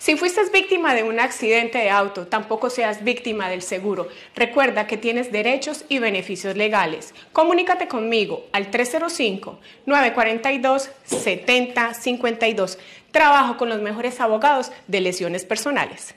Si fuiste víctima de un accidente de auto, tampoco seas víctima del seguro. Recuerda que tienes derechos y beneficios legales. Comunícate conmigo al 305-942-7052. Trabajo con los mejores abogados de lesiones personales.